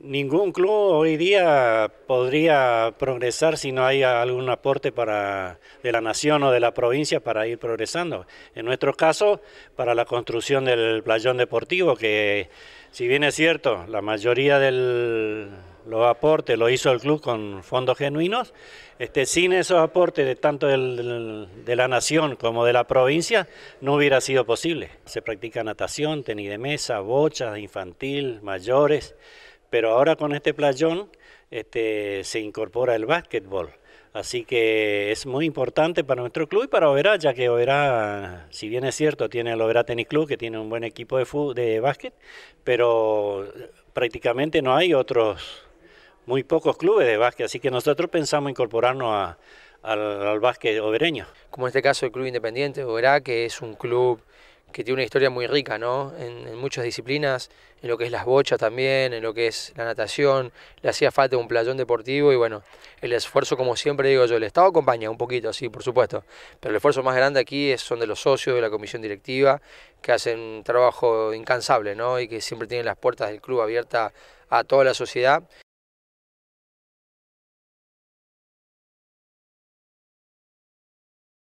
Ningún club hoy día podría progresar si no hay algún aporte para, de la nación o de la provincia para ir progresando. En nuestro caso, para la construcción del playón deportivo, que si bien es cierto, la mayoría de los aportes lo hizo el club con fondos genuinos, este, sin esos aportes de tanto de la nación como de la provincia, no hubiera sido posible. Se practica natación, tenis de mesa, bochas, infantil, mayores pero ahora con este playón este, se incorpora el básquetbol. Así que es muy importante para nuestro club y para Oberá, ya que Oberá, si bien es cierto, tiene el Oberá Tenis Club, que tiene un buen equipo de, de básquet, pero eh, prácticamente no hay otros, muy pocos clubes de básquet, así que nosotros pensamos incorporarnos al, básquet obereño. Como en este caso el Club Independiente Oberá, que es un club que tiene una historia muy rica, ¿no? En, muchas disciplinas, en lo que es las bochas también, en lo que es la natación, le hacía falta un playón deportivo y bueno, el esfuerzo, como siempre digo yo, el Estado acompaña un poquito, sí, por supuesto, pero el esfuerzo más grande aquí es, son de los socios, de la comisión directiva, que hacen un trabajo incansable, ¿no? Y que siempre tienen las puertas del club abiertas a toda la sociedad